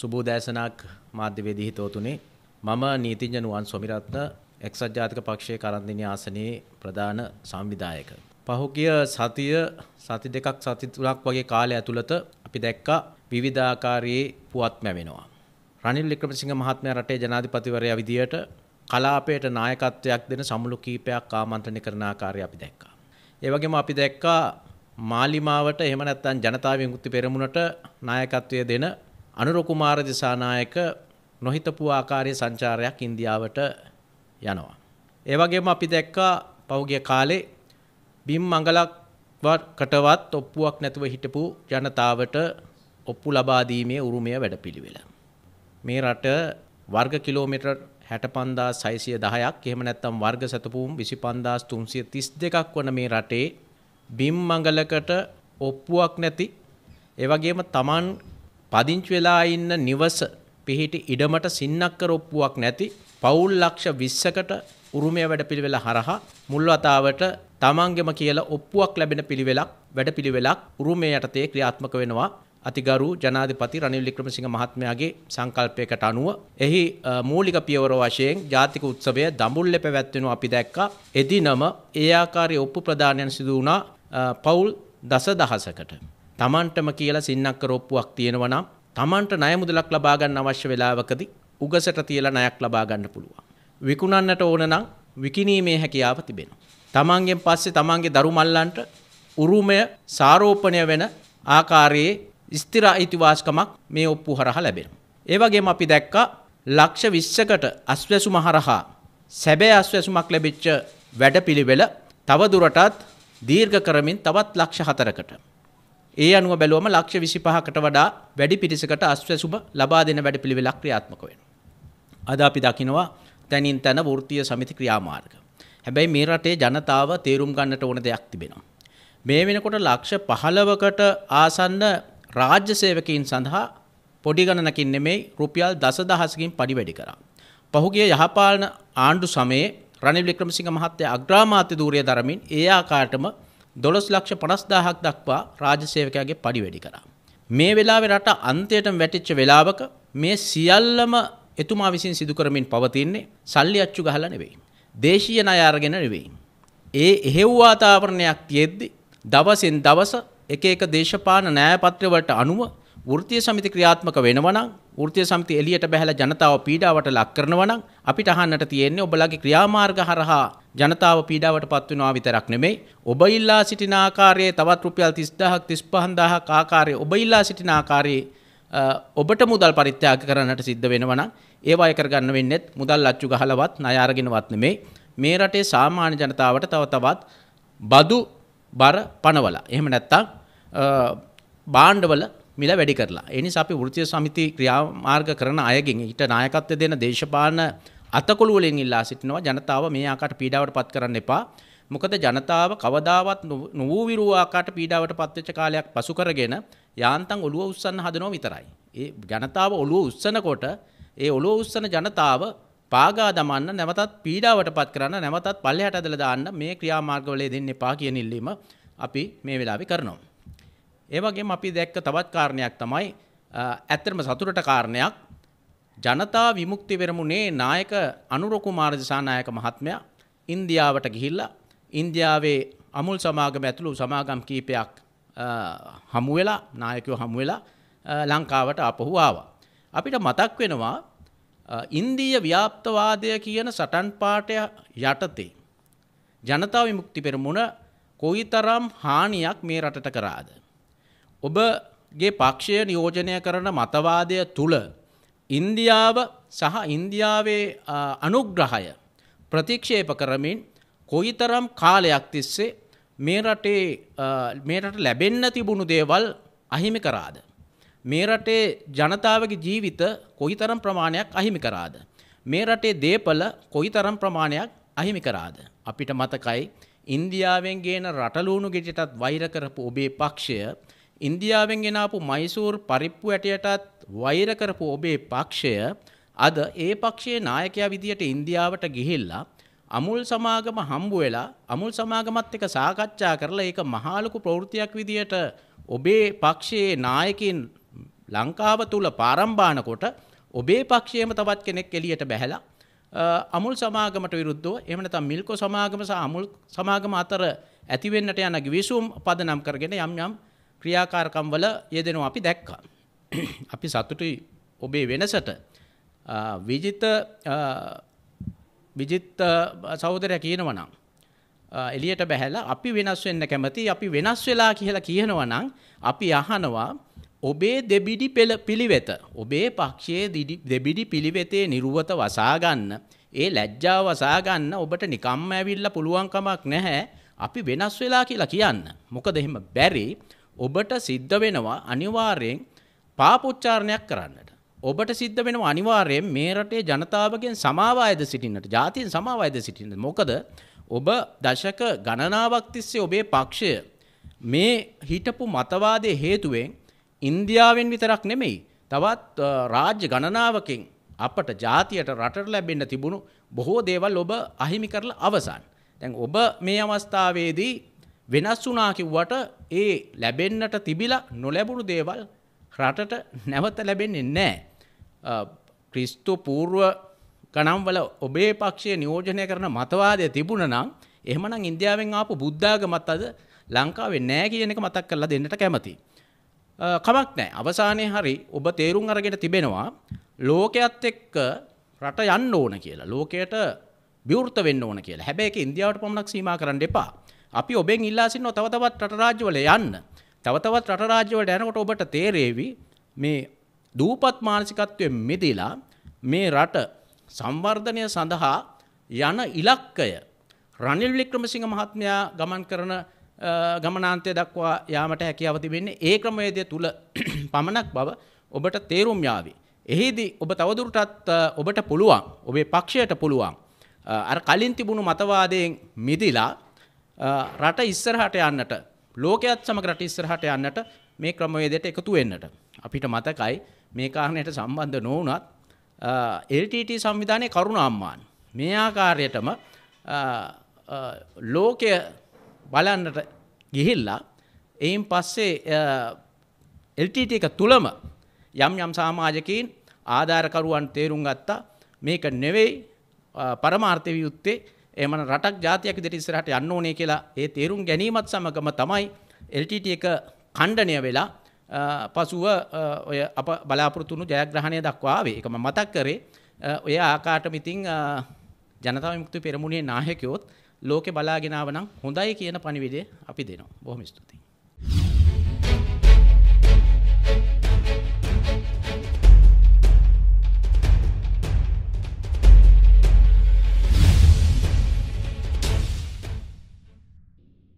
සුබෝදෑසනක් මාධ්‍යවේදී හිතෝතුනේ මම නීතිඥ නුවන් සොමිරත්න එක්සත් ජාතික පක්ෂයේ කරන්දිනී ආසනයේ ප්‍රධාන සංවිධායක. පහුගිය සතිය සති දෙකක් සති තුනක් වගේ කාලය ඇතුළත අපි දැක්කා විවිධාකාරයේ පුවත් මැවෙනවා. රනිල් වික්‍රමසිංහ මහත්මයා රටේ ජනාධිපතිවරයා විදියට කලාපයට නායකත්වයක් දෙන සමුළු කීපයක් ආමන්ත්‍රණය කරන ආකාරය අපි දැක්කා. ඒ වගේම අපි දැක්කා මාලිමාවට එහෙම නැත්නම් ජනතාව විමුක්ති පෙරමුණට නායකත්වය දෙන අනුර කුමාර දිසානායක නොහිතපු ආකාරයේ සංචාරයක් ඉන්දියාවට යනවා. ඒ වගේම අපි දැක්කා පහුගිය කාලේ බිම් මඟලක්වටවත් ඔප්පුවක් නැතුව හිටපු ජනතාවට ඔප්පු ලබා දීමේ උරුමය වැඩපිළිවෙල. මේ රට වර්ග කිලෝමීටර් 65610ක් එහෙම නැත්නම් වර්ග සතපූම් 25332ක් වන මේ රටේ බිම් මඟලකට ඔප්පුවක් නැති ඒ වගේම Taman පදිංචි වෙලා ඉන්න නිවස පිහිටි ඉඩමට සින්නක්ක රොප්පුවක් නැති පවුල් ලක්ෂ 20කට උරුමය වැඩපිළිවෙල හරහා මුල් වතාවට තමන්ගෙම කියලා ඔප්පුවක් ලැබෙන පිළිවෙලක් වැඩපිළිවෙලක් උරුමය යටතේ ක්‍රියාත්මක වෙනවා අතිගරු ජනාධිපති රනිල් වික්‍රමසිංහ මහත්මයාගේ සංකල්පයකට අනුව එහි මූලික පියවර වශයෙන් ජාතික උත්සවය දඹුල්ලේ පැවැත්වෙනවා අපි දැක්කා එදිනම ඒ ආකාරයේ ඔප්පු ප්‍රදානයන් සිදු වුණා පවුල් දසදහසකට Tamanටම කියලා සින්නක්කරොප්පුවක් තියෙනවා නම් Tamanට ණය මුදලක් ලබා ගන්න අවශ්‍ය වෙලාවකදී උගසට තියලා ණයක් ලබා ගන්න පුළුවන්. විකුණන්නට ඕන නම් විකිණීමේ හැකියාව තිබෙනවා. Tamanගෙන් පස්සේ Tamanගේ දරු මල්ලන්ට උරුමය සාරෝපණය වෙන ආකාරයේ ස්ථිර අයිතිවාසිකමක් මේ ඔප්පු හරහා ලැබෙනවා. ඒ වගේම අපි දැක්කා ලක්ෂ 20කට අස්වැසුම හරහා සැබෑ අස්වැසුමක් ලැබිච්ච වැඩපිළිවෙල තව දුරටත් දීර්ඝ කරමින් තවත් ලක්ෂ 4කට ඒ අනුව බැලුවම ලක්ෂ විසි පහකට වඩා වැඩි පිරිසකට අස්වැසුබ ලබා දෙන වැඩ පිළිවෙලක් ක්‍රියාත්මක වෙන. අද අපි දකිනවා තැනින් තැන වෘත්තිය සමිති ක්‍රියාමාර්ග. හැබැයි මේ රටේ ජනතාව තේරුම් ගන්නට ඕන දෙයක් තිබෙනවා. මේ වෙනකොට ලක්ෂ පහළවකට ආසන්න රාජ්‍ය සේවකයින් සඳහා පොඩි ගණනකින් නෙමෙයි රුපියල් දස දහසකින් පඩි වැඩි කරා. පහුගිය යහපාලන ආණ්ඩු සමයේ රනිල් වික්‍රමසිංහ මහත්තයා අග්‍රාමාත්‍ය ධූරය දරමින් ඒ ආකාරයටම දොළොස් ලක්ෂ පනස්දාහක් දක්වා රාජසේවකයාගේ පඩි වැඩි කරා. මේ වෙලාවේ රට අන්තයටම වැටිච්ච වෙලාවක මේ සියල්ලම එතුමා විසින් සිදු කරමින් පවතින්නේ සල්ලි අච්චු ගහලා නෙවෙයි. දේශීය ණය අරගෙන නෙවෙයි. ඒ එහෙව් වාතාවරණයක් තියෙද්දි දවසින් දවස එක එක දේශපාලන ණය පත්‍රවලට අනුව වෘත්තීය සමිති ක්‍රියාත්මක වෙනවා නම් වෘත්තීය සමිති එළියට බහැලා ජනතාව පීඩාවට ලක් කරනවා නම් අපිට අහන්නට තියෙන්නේ ඔබලාගේ ක්‍රියාමාර්ග හරහා ජනතාව පීඩාවටපත් වෙනවා විතරක් නෙමෙයි ඔබ ඉල්ලා සිටින ආකාරයේ තවත් රුපියල් 30000ක් 35000ක් ආකාරයේ ඔබ ඉල්ලා සිටින ආකාරයේ ඔබට මුදල් පරිත්‍යාග කරන්නට සිද්ධ වෙනවා නම් ඒව අය කරගන්න වෙන්නේ මුදල් අච්චු ගහලවත් ණය අරගෙනවත් නෙමෙයි මේ රටේ සාමාන්‍ය ජනතාවට තව තවත් බදු බර පනවලා එහෙම නැත්තම් බාණ්ඩවල මිල වැඩි කරලා. එනිසා අපි වෘත්තීය සමිති ක්‍රියාමාර්ග කරන අයගෙන් ඊට නායකත්ව දෙන දේශපාලන අතකොළු වලින් ඉල්ලා සිටිනවා ජනතාව මේ ආකාරයට පීඩාවට පත් කරන්න එපා. මොකද ජනතාව කවදාවත් නොවූ විරූ ආකාරයට පීඩාවට පත්වෙච්ච කාලයක් පසු කරගෙන යාන්තම් ඔළුව උස්සන්න හදනවා විතරයි. ඒ ජනතාව ඔළුව උස්සනකොට ඒ ඔළුව උස්සන ජනතාව පාගා දමන්න නැවතත් පීඩාවට පත් කරන්න නැවතත් පල්ලෙහාට ඇදලා දාන්න මේ ක්‍රියාමාර්ගවලේ දෙන්න එපා කියන ඉල්ලීම අපි මේ වෙලාවේ කරනවා. ඒවගේම අපි දැක්ක තවත් කාරණයක් තමයි ඇත්තටම සතුරට කාරණයක් ජනතා විමුක්ති පෙරමුණේ නායක අනුරකුමාර දිසානායක මහත්මයා ඉන්දියාවට ගිහිල්ලා ඉන්දියාවේ අමුල් සමාගම ඇතුළු සමාගම් කීපයක් හමු වෙලා නායකයෝ හමු වෙලා ලංකාවට ආපහු ආවා. අපිට මතක් වෙනවා ඉන්දීය ව්‍යාප්තවාදය කියන සටන් පාඨය යටතේ ජනතා විමුක්ති පෙරමුණ කොයිතරම් හානියක් මේ රටට කරාද ඔබගේ පක්ෂය නියෝජනය කරන මතවාදය තුළ ඉන්දියාව සහ ඉන්දියාවේ අනුග්‍රහය ප්‍රතික්ෂේප කරමින් කොයිතරම් කාලයක් තිස්සේ මේ රටේ මේරට ලැබෙන්න තිබුණු දේවල් අහිමි කරාද. මේ රටේ ජනතාවගේ ජීවිත කොයිතරම් ප්‍රමාණයක් අහිමි කරාද. මේ රටේ දේපල කොයිතරම් ප්‍රමාණයක් අහිමි කරාද. අපිට මතකයි ඉන්දියාවෙන් ගේන රටලූුණු ගෙටටත් වෛර කරපු ඔබේ පක්ෂය ඉන්දියාවෙන් ගෙනාපු මයිසූර් පරිප්පු ඇටයටත් වෛර කරපු ඔබේ පක්ෂය අද ඒ පක්ෂයේ නායකයා විදියට ඉන්දියාවට ගිහිල්ලා අමුල් සමාගම හම්බ වෙලා අමුල් සමාගමත් එක්ක සාකච්ඡා කරලා ඒක මහලොකු ප්‍රවෘත්තියක් විදියට ඔබේ පක්ෂයේ නායකින් ලංකාව තුල පාරම්බානකොට ඔබේ පක්ෂයේම තවත් කෙනෙක් එළියට බැහැලා අමුල් සමාගමට විරුද්ධව එහෙම නැත්නම් මිල්කෝ සමාගම සහ අමුල් සමාගම අතර ඇති වෙන්නට යන ගිවිසුම් පදනම් කරගෙන යම් යම් ක්‍රියාකාරකම් වල යෙදෙනවා අපි දැක්කා. අපි සතුටුයි ඔබේ වෙනසට විජිත විජිත් සහෝදරයා කියනවා නම් එළියට බහැලා අපි වෙනස් වෙන්න කැමති අපි වෙනස් වෙලා කියලා කියනවා නම් අපි අහනවා ඔබේ දෙබිඩි පිළිවෙත ඔබේ පක්ෂයේ දෙබිඩි පිළිවෙතේ නිර්වත වසා ගන්න ඒ ලැජ්ජාව වසා ගන්න ඔබට නිකම්ම ඇවිල්ලා පුළුවන් කමක් නැහැ අපි වෙනස් වෙලා කියලා කියන්න මොකද එහෙම බැරි ඔබට සිද්ධ වෙනවා අනිවාර්යෙන් පාපොච්චාරණයක් කරන්නට. ඔබට සිද්ධ වෙනවා අනිවාර්යෙන් මේ රටේ ජනතාවගෙන් සමාව අයද සිටින්නට. ජාතියෙන් සමාව අයද සිටින්න. මොකද ඔබ දශක ගණනාවක් තිස්සේ ඔබේ පක්ෂය මේ හිටපු මතවාදයේ හේතුවෙන් ඉන්දියාවෙන් විතරක් නෙමෙයි තවත් රාජ්‍ය ගණනාවකින් අපට ජාතියට රටට ලැබෙන්න තිබුණු බොහෝ දේවල් ඔබ අහිමි කරලා අවසන්. දැන් ඔබ මේ අවස්ථාවේදී වෙනස් වුනා කිව්වට ඒ ලැබෙන්නට තිබිලා නොලැබුණු දේවල් රටට නැවත ලැබෙන්නේ නැහැ. ක්‍රිස්තු පූර්ව ගණන්වල ඔබේ පක්ෂය නියෝජනය කරන මතවාදය තිබුණ නම් එහෙමනම් ඉන්දියාවෙන් ආපු බුද්ධාගමත් අද ලංකාවේ නෑ කියන එක මතක් කරලා දෙන්නට කැමති. කමක් නෑ අවසානයේ හරි ඔබ තේරුම් අරගෙන තිබෙනවා ලෝකයත් එක්ක රට යන්න ඕන කියලා. ලෝකයට විවෘත වෙන්න ඕන කියලා. හැබැයි ඒක ඉන්දියාවට පමණක් සීමා කරන්න එපා. අපි ඔබෙන් ඉල්ලා සිටිනවා තව තවත් රට රාජ්‍යවල යන්න. තව තවත් රට රාජ්‍යවලට යනකොට ඔබට තේරෙවි මේ දූපත් මානසිකත්වයෙන් මිදලා මේ රට සංවර්ධනය සඳහා යන ඉලක්කය රනිල් වික්‍රමසිංහ මහත්මයා ගමන් කරන ගමනාන්තය දක්වා යාමට හැකියාව තිබෙන්නේ ඒ ක්‍රමවේදය තුල පමණක් බව ඔබට තේරුම් යාවි. එහිදී ඔබ තවදුරටත් ඔබට පුළුවන් ඔබේ පක්ෂයට පුළුවන් අර කලින් තිබුණු මතවාදයෙන් මිදිලා රට ඉස්සරහට යන්නට ලෝකයත් සමග රට ඉස්සරහට යන්නට මේ ක්‍රමවේදයට එකතු වෙන්නට අපිට මතකයි මේ කාරණයට සම්බන්ධ නොවුනත් LTT සංවිධානයේ කරුණාම්මාන් මේ ආකාරයටම ලෝකය බලන්නට ගිහිල්ලා එයින් පස්සේ LTT එක තුලම යම් යම් සමාජකීන් ආධාරකරුවන් තේරුම් ගත්තා මේක නෙවෙයි පරමාර්ථ වියුත්තේ එමන රටක් ජාතියක් දෙට ඉස්සරහට යන්න ඕනේ කියලා ඒ තේරුම් ගැනීමත් සමගම තමයි LTT එක ඛණ්ඩණය වෙලා පසුව ඔය අප බලාපොරොත්තුණු ජයග්‍රහණය දක්වාවේ එකම මතක් කරේ ඔය ආකාටම ඉතින් ජනතා විමුක්ති පෙරමුණේ නායකයොත් ලෝකේ බලාගෙනව නම් හොඳයි කියන පණිවිඩය අපි දෙනවා. බොහොම ස්තුතියි.